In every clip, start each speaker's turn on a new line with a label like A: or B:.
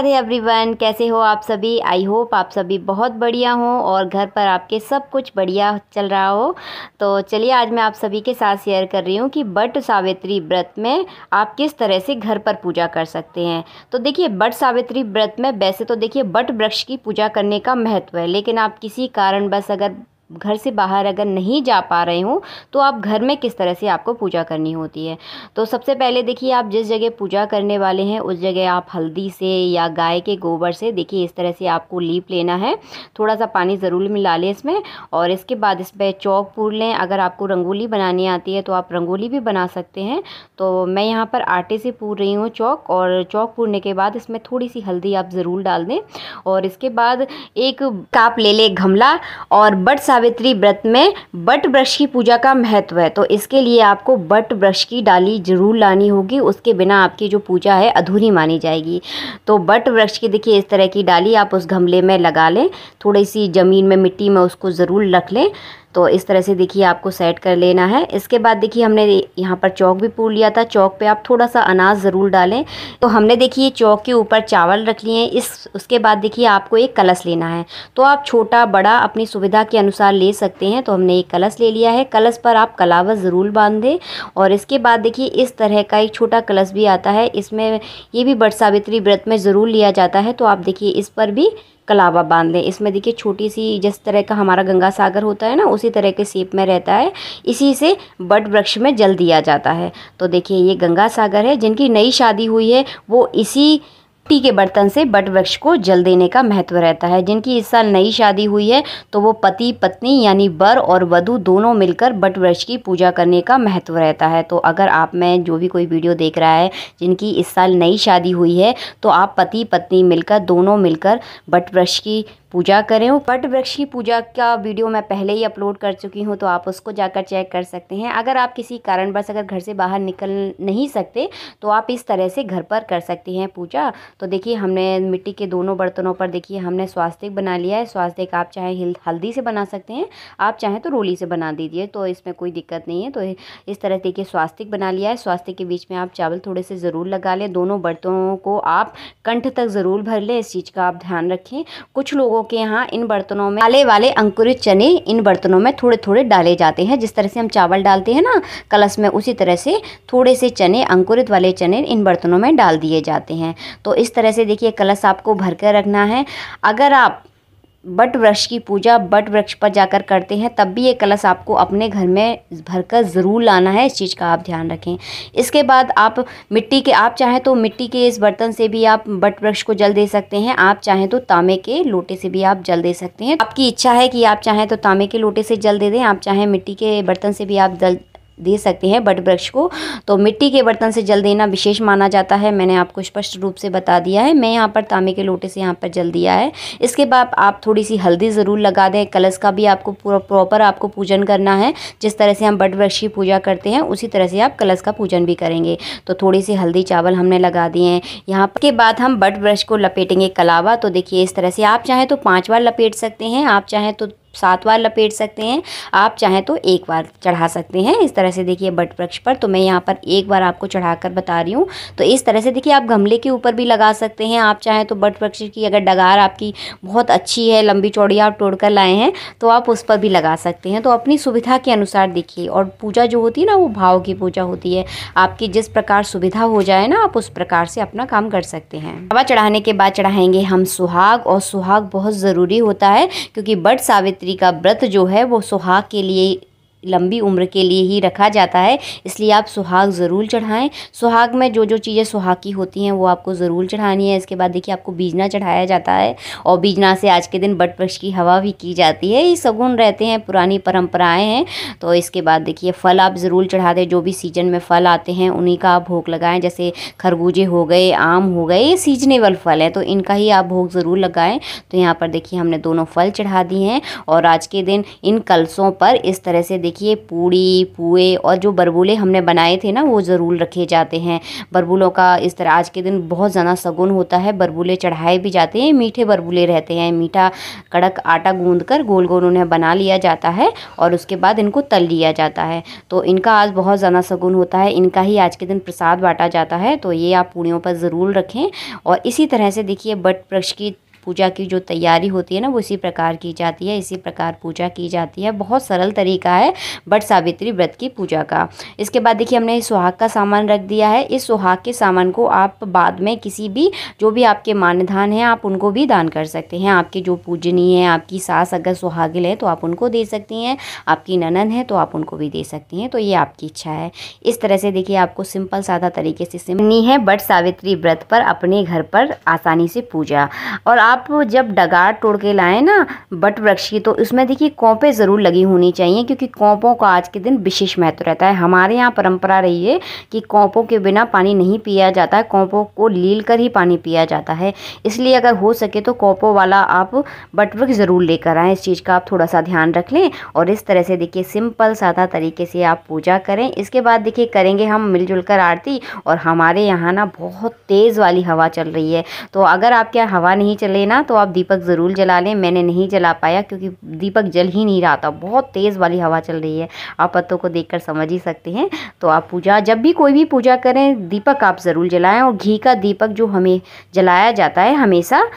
A: Radhe everyone कैसे हो आप सभी आई होप आप सभी बहुत बढ़िया हो और घर पर आपके सब कुछ बढ़िया चल रहा हो तो चलिए आज मैं आप सभी के साथ शेयर कर रही हूँ कि बट सावित्री व्रत में आप किस तरह से घर पर पूजा कर सकते हैं तो देखिए बट सावित्री व्रत में वैसे तो देखिए बट वृक्ष की पूजा करने का महत्व है लेकिन आप किसी कारणवश अगर घर से बाहर अगर नहीं जा पा रहे हूँ तो आप घर में किस तरह से आपको पूजा करनी होती है तो सबसे पहले देखिए आप जिस जगह पूजा करने वाले हैं उस जगह आप हल्दी से या गाय के गोबर से देखिए इस तरह से आपको लीप लेना है थोड़ा सा पानी ज़रूर मिला लें इसमें और इसके बाद इस पर चौक पूर लें अगर आपको रंगोली बनानी आती है तो आप रंगोली भी बना सकते हैं तो मैं यहाँ पर आटे से पूर रही हूँ चौक और चौक पूरने के बाद इसमें थोड़ी सी हल्दी आप ज़रूर डाल दें और इसके बाद एक काप ले लें गमला और बट सावित्री व्रत में बट ब्रश की पूजा का महत्व है तो इसके लिए आपको बट ब्रश की डाली ज़रूर लानी होगी उसके बिना आपकी जो पूजा है अधूरी मानी जाएगी तो बट वृक्ष की देखिए इस तरह की डाली आप उस गमले में लगा लें थोड़ी सी ज़मीन में मिट्टी में उसको ज़रूर रख लें तो इस तरह से देखिए आपको सेट कर लेना है इसके बाद देखिए हमने यहाँ पर चौक भी पूर लिया था चौक पे आप थोड़ा सा अनाज ज़रूर डालें तो हमने देखिए चौक के ऊपर चावल रख लिए हैं इस उसके बाद देखिए आपको एक कलश लेना है तो आप छोटा बड़ा अपनी सुविधा के अनुसार ले सकते हैं तो हमने एक कलश ले लिया है कलश पर आप कलावा ज़रूर बांधें और इसके बाद देखिए इस तरह का एक छोटा कलश भी आता है इसमें ये भी बट सावित्री व्रत में ज़रूर लिया जाता है तो आप देखिए इस पर भी कलावा बांध दें इसमें देखिए छोटी सी जिस तरह का हमारा गंगा सागर होता है ना उसी तरह के शेप में रहता है इसी से बट वृक्ष में जल दिया जाता है तो देखिए ये गंगा सागर है जिनकी नई शादी हुई है वो इसी मिट्टी के बर्तन से बट वृक्ष को जल देने का महत्व रहता है जिनकी इस साल नई शादी हुई है तो वो पति पत्नी यानी वर और वधु दोनों मिलकर बट वृक्ष की पूजा करने का महत्व रहता है तो अगर आप में जो भी कोई वीडियो देख रहा है जिनकी इस साल नई शादी हुई है तो आप पति पत्नी मिलकर दोनों मिलकर बट वृक्ष की पूजा करें पट वृक्ष की पूजा का वीडियो मैं पहले ही अपलोड कर चुकी हूँ तो आप उसको जाकर चेक कर सकते हैं अगर आप किसी कारणवश अगर घर से बाहर निकल नहीं सकते तो आप इस तरह से घर पर कर सकते हैं पूजा तो देखिए हमने मिट्टी के दोनों बर्तनों पर देखिए हमने स्वास्तिक बना लिया है स्वास्तिक आप चाहे हल्दी से बना सकते हैं आप चाहें तो रोली से बना दीजिए तो इसमें कोई दिक्कत नहीं है तो इस तरह देखिए स्वास्तिक बना लिया है स्वास्थ्य के बीच में आप चावल थोड़े से ज़रूर लगा लें दोनों बर्तनों को आप कंठ तक ज़रूर भर लें इस चीज़ का आप ध्यान रखें कुछ लोगों लोगों के यहाँ इन बर्तनों में काले वाले अंकुरित चने इन बर्तनों में थोड़े थोड़े डाले जाते हैं जिस तरह से हम चावल डालते हैं ना कलश में उसी तरह से थोड़े से चने अंकुरित वाले चने इन बर्तनों में डाल दिए जाते हैं तो इस तरह से देखिए कलश आपको भर कर रखना है अगर आप बट वृक्ष की पूजा बट वृक्ष पर जाकर करते हैं तब भी ये कलश आपको अपने घर में भरकर ज़रूर लाना है इस चीज़ का आप ध्यान रखें इसके बाद आप मिट्टी के आप चाहें तो मिट्टी के इस बर्तन से भी आप बट वृक्ष को जल दे सकते हैं आप चाहें तो तांबे के लोटे से भी आप जल दे सकते हैं आपकी इच्छा है कि आप चाहें तो तांबे के लोटे से जल दे दें आप चाहें मिट्टी के बर्तन से भी आप जल दे सकते हैं बट वृक्ष को तो मिट्टी के बर्तन से जल देना विशेष माना जाता है मैंने आपको स्पष्ट रूप से बता दिया है मैं यहाँ पर तांबे के लोटे से यहाँ पर जल दिया है इसके बाद आप थोड़ी सी हल्दी ज़रूर लगा दें कलश का भी आपको पूरा प्रॉपर आपको पूजन करना है जिस तरह से हम बट वृक्ष की पूजा करते हैं उसी तरह से आप कलश का पूजन भी करेंगे तो थोड़ी सी हल्दी चावल हमने लगा दिए हैं यहाँ के बाद हम बट वृक्ष को लपेटेंगे कलावा तो देखिए इस तरह से आप चाहें तो पाँच बार लपेट सकते हैं आप चाहें तो सात बार लपेट सकते हैं आप चाहें तो एक बार चढ़ा सकते हैं इस तरह से देखिए बट वृक्ष पर तो मैं यहाँ पर एक बार आपको चढ़ाकर बता रही हूँ तो इस तरह से देखिए आप गमले के ऊपर भी लगा सकते हैं आप चाहें तो बट वृक्ष की अगर डगार आपकी बहुत अच्छी है लंबी चौड़ी आप तोड़ कर लाए हैं तो आप उस पर भी लगा सकते हैं तो अपनी सुविधा के अनुसार देखिए और पूजा जो होती है ना वो भाव की पूजा होती है आपकी जिस प्रकार सुविधा हो जाए ना आप उस प्रकार से अपना काम कर सकते हैं हवा चढ़ाने के बाद चढ़ाएंगे हम सुहाग और सुहाग बहुत ज़रूरी होता है क्योंकि बट सावित गायत्री का व्रत जो है वो सुहाग के लिए लंबी उम्र के लिए ही रखा जाता है इसलिए आप सुहाग ज़रूर चढ़ाएं सुहाग में जो जो चीज़ें सुहाग की होती हैं वो आपको ज़रूर चढ़ानी है इसके बाद देखिए आपको बीजना चढ़ाया जाता है और बीजना से आज के दिन बट वृक्ष की हवा भी की जाती है ये सगुन रहते हैं पुरानी परंपराएं हैं तो इसके बाद देखिए फल आप ज़रूर चढ़ा दें जो भी सीजन में फल आते हैं उन्हीं का आप भोग लगाएं जैसे खरबूजे हो गए आम हो गए ये सीजनेबल फल हैं तो इनका ही आप भोग ज़रूर लगाएँ तो यहाँ पर देखिए हमने दोनों फल चढ़ा दिए हैं और आज के दिन इन कलसों पर इस तरह से देखिए पूड़ी पुए और जो बरबूले हमने बनाए थे ना वो ज़रूर रखे जाते हैं बरबूलों का इस तरह आज के दिन बहुत ज़्यादा सगुन होता है बरबूले चढ़ाए भी जाते हैं मीठे बरबूले रहते हैं मीठा कड़क आटा गूँध कर गोल गोल उन्हें बना लिया जाता है और उसके बाद इनको तल लिया जाता है तो इनका आज बहुत ज़्यादा सगुन होता है इनका ही आज के दिन प्रसाद बांटा जाता है तो ये आप पूड़ियों पर ज़रूर रखें और इसी तरह से देखिए बट वृक्ष की पूजा की जो तैयारी होती है ना वो इसी प्रकार की जाती है इसी प्रकार पूजा की जाती है बहुत सरल तरीका है बट सावित्री व्रत की पूजा का इसके बाद देखिए हमने सुहाग का सामान रख दिया है इस सुहाग के सामान को आप बाद में किसी भी जो भी आपके मानधान हैं आप उनको भी दान कर सकते हैं आपके जो पूजनीय हैं आपकी सास अगर सुहागिल है तो आप उनको दे सकती हैं आपकी ननन है तो आप उनको भी दे सकती हैं तो ये आपकी इच्छा है इस तरह से देखिए आपको सिंपल सादा तरीके से सिमनी है बट सावित्री व्रत पर अपने घर पर आसानी से पूजा और आप आप जब डगार तोड़ के लाएँ ना बट वृक्ष की तो उसमें देखिए कौपें ज़रूर लगी होनी चाहिए क्योंकि कौपों का आज के दिन विशेष महत्व रहता है हमारे यहाँ परंपरा रही है कि कौपों के बिना पानी नहीं पिया जाता है कौपों को लील कर ही पानी पिया जाता है इसलिए अगर हो सके तो कौपों वाला आप बट वृक्ष ज़रूर लेकर आएँ इस चीज़ का आप थोड़ा सा ध्यान रख लें और इस तरह से देखिए सिंपल सादा तरीके से आप पूजा करें इसके बाद देखिए करेंगे हम मिलजुल कर आरती और हमारे यहाँ ना बहुत तेज़ वाली हवा चल रही है तो अगर आपके यहाँ हवा नहीं चल लेना तो आप दीपक ज़रूर जला लें मैंने नहीं जला पाया क्योंकि दीपक जल ही नहीं रहा था बहुत तेज़ वाली हवा चल रही है आप पत्तों को देख समझ ही सकते हैं तो आप पूजा जब भी कोई भी पूजा करें दीपक आप ज़रूर जलाएँ और घी का दीपक जो हमें जलाया जाता है हमेशा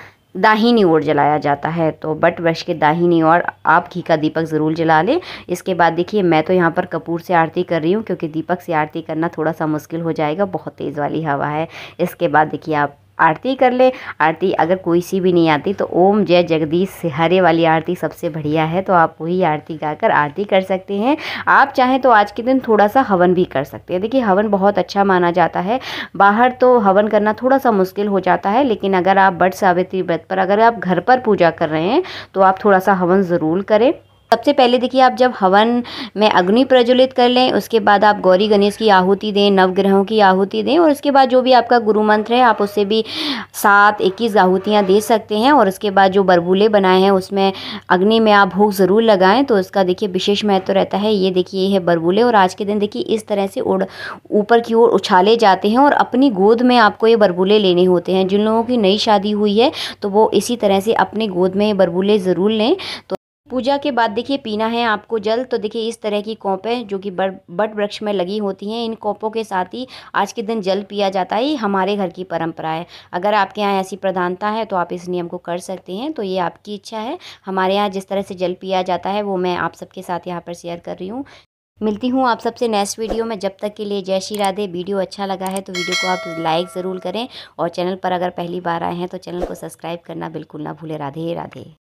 A: दाहिनी ओर जलाया जाता है तो बट ब्रश के दाहिनी ओर आप घी का दीपक ज़रूर जला लें इसके बाद देखिए मैं तो यहाँ पर कपूर से आरती कर रही हूँ क्योंकि दीपक से आरती करना थोड़ा सा मुश्किल हो जाएगा बहुत तेज़ वाली हवा है इसके बाद देखिए आप आरती कर ले आरती अगर कोई सी भी नहीं आती तो ओम जय जगदीश हरे वाली आरती सबसे बढ़िया है तो आप वही आरती गाकर आरती कर सकते हैं आप चाहें तो आज के दिन थोड़ा सा हवन भी कर सकते हैं देखिए हवन बहुत अच्छा माना जाता है बाहर तो हवन करना थोड़ा सा मुश्किल हो जाता है लेकिन अगर आप बट सावित्री व्रत पर अगर आप घर पर पूजा कर रहे हैं तो आप थोड़ा सा हवन ज़रूर करें सबसे पहले देखिए आप जब हवन में अग्नि प्रज्वलित कर लें उसके बाद आप गौरी गणेश की आहुति दें नवग्रहों की आहुति दें और उसके बाद जो भी आपका गुरु मंत्र है आप उससे भी सात इक्कीस आहुतियाँ दे सकते हैं और उसके बाद जो बरबूले बनाए हैं उसमें अग्नि में आप भोग ज़रूर लगाएं तो उसका देखिए विशेष महत्व तो रहता है ये देखिए ये है बरबूले और आज के दिन देखिए इस तरह से उड़ ऊपर की ओर उछाले जाते हैं और अपनी गोद में आपको ये बरबूले लेने होते हैं जिन लोगों की नई शादी हुई है तो वो इसी तरह से अपने गोद में ये बरबूले ज़रूर लें तो पूजा के बाद देखिए पीना है आपको जल तो देखिए इस तरह की कॉपें जो कि बट वृक्ष में लगी होती हैं इन कॉपों के साथ ही आज के दिन जल पिया जाता है हमारे घर की परंपरा है अगर आपके यहाँ ऐसी प्रधानता है तो आप इस नियम को कर सकते हैं तो ये आपकी इच्छा है हमारे यहाँ जिस तरह से जल पिया जाता है वो मैं आप सबके साथ यहाँ पर शेयर कर रही हूँ मिलती हूँ आप सबसे नेक्स्ट वीडियो में जब तक के लिए जय श्री राधे वीडियो अच्छा लगा है तो वीडियो को आप लाइक ज़रूर करें और चैनल पर अगर पहली बार आए हैं तो चैनल को सब्सक्राइब करना बिल्कुल ना भूलें राधे राधे